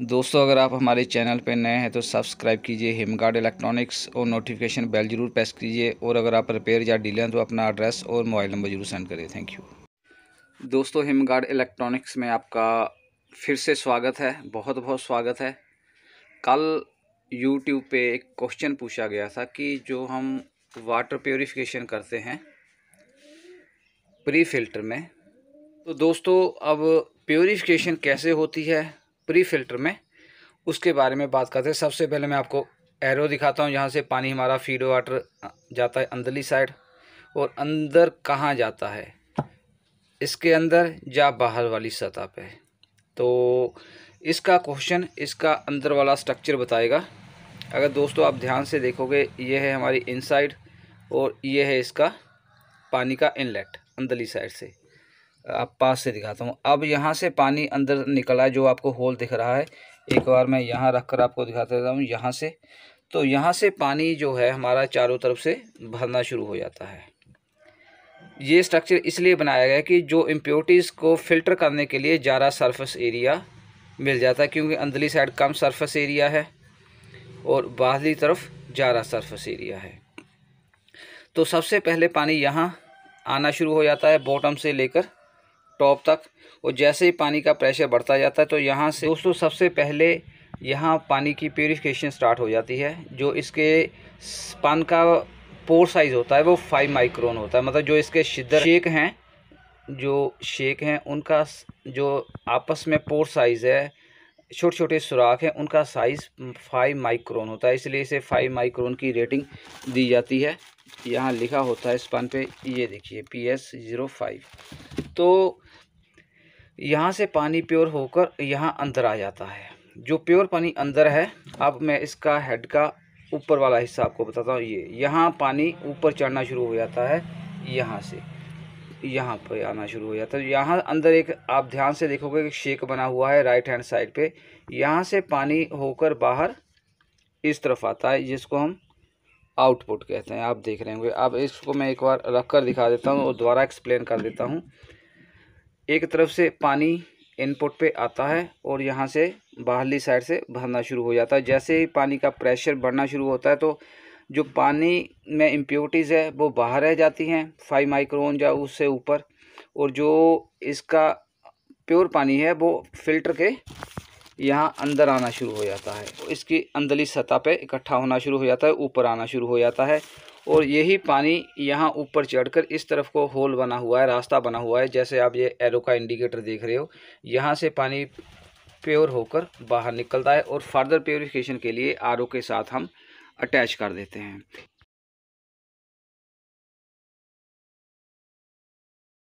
दोस्तों अगर आप हमारे चैनल पर नए हैं तो सब्सक्राइब कीजिए हिमगार्ड इलेक्ट्रॉनिक्स और नोटिफिकेशन बेल जरूर प्रेस कीजिए और अगर आप रिपेयर या डीलर हैं तो अपना एड्रेस और मोबाइल नंबर जरूर सेंड करिए थैंक यू दोस्तों हिमगार्ड इलेक्ट्रॉनिक्स में आपका फिर से स्वागत है बहुत बहुत स्वागत है कल यूट्यूब पर एक क्वेश्चन पूछा गया था कि जो हम वाटर प्योरीफिकेशन करते हैं प्री फिल्टर में तो दोस्तों अब प्योरीफिकेशन कैसे होती है प्री फिल्टर में उसके बारे में बात करते हैं सबसे पहले मैं आपको एरो दिखाता हूँ यहाँ से पानी हमारा फीड वाटर जाता है अंदरली साइड और अंदर कहाँ जाता है इसके अंदर या बाहर वाली सतह पे तो इसका क्वेश्चन इसका अंदर वाला स्ट्रक्चर बताएगा अगर दोस्तों आप ध्यान से देखोगे ये है हमारी इनसाइड और ये है इसका पानी का इनलेट अंदरली साइड से आप पास से दिखाता हूँ अब यहाँ से पानी अंदर निकला है जो आपको होल दिख रहा है एक बार मैं यहाँ रख कर आपको दिखा देता हूँ यहाँ से तो यहाँ से पानी जो है हमारा चारों तरफ से भरना शुरू हो जाता है ये स्ट्रक्चर इसलिए बनाया गया कि जो इम्प्योरिटीज़ को फिल्टर करने के लिए ज़्यादा सरफेस एरिया मिल जाता है क्योंकि अंदरली साइड कम सरफेस एरिया है और बाहरी तरफ ज़्यादा सरफेस एरिया है तो सबसे पहले पानी यहाँ आना शुरू हो जाता है बॉटम से लेकर टॉप तक और जैसे ही पानी का प्रेशर बढ़ता जाता है तो यहाँ से दोस्तों सबसे पहले यहाँ पानी की प्योरिफिकेशन स्टार्ट हो जाती है जो इसके पान का पोर साइज़ होता है वो फाइव माइक्रोन होता है मतलब जो इसके शिदर शेक हैं जो शेक हैं उनका जो आपस में पोर साइज़ है छोटे छोटे सुराख हैं उनका साइज़ फाइव माइक्रोन होता है इसलिए इसे फाइव माइक्रोन की रेटिंग दी जाती है यहाँ लिखा होता है इस पान पे ये देखिए पी एस ज़ीरो फाइव तो यहाँ से पानी प्योर होकर यहाँ अंदर आ जाता है जो प्योर पानी अंदर है अब मैं इसका हेड का ऊपर वाला हिस्सा आपको बताता हूँ ये यहाँ पानी ऊपर चढ़ना शुरू हो जाता है यहाँ से यहाँ पर आना शुरू हो जाता है यहाँ अंदर एक आप ध्यान से देखोगे कि शेक बना हुआ है राइट हैंड साइड पे यहाँ से पानी होकर बाहर इस तरफ आता है जिसको हम आउटपुट कहते हैं आप देख रहे होंगे अब इसको मैं एक बार रख कर दिखा देता हूँ और दोबारा एक्सप्लेन कर देता हूँ एक तरफ से पानी इनपुट पे आता है और यहाँ से बाहरली साइड से भरना शुरू हो जाता है जैसे ही पानी का प्रेशर बढ़ना शुरू होता है तो जो पानी में इम्प्योरिटीज़ है वो बाहर रह जाती हैं फाइव माइक्रोन या उससे ऊपर और जो इसका प्योर पानी है वो फिल्टर के यहाँ अंदर आना शुरू हो जाता है इसकी अंदरली सतह पे इकट्ठा होना शुरू हो जाता है ऊपर आना शुरू हो जाता है और यही पानी यहाँ ऊपर चढ़कर इस तरफ को होल बना हुआ है रास्ता बना हुआ है जैसे आप ये एरो का इंडिकेटर देख रहे हो यहाँ से पानी प्योर होकर बाहर निकलता है और फर्दर प्योरिफिकेशन के लिए आर के साथ हम अटैच कर देते हैं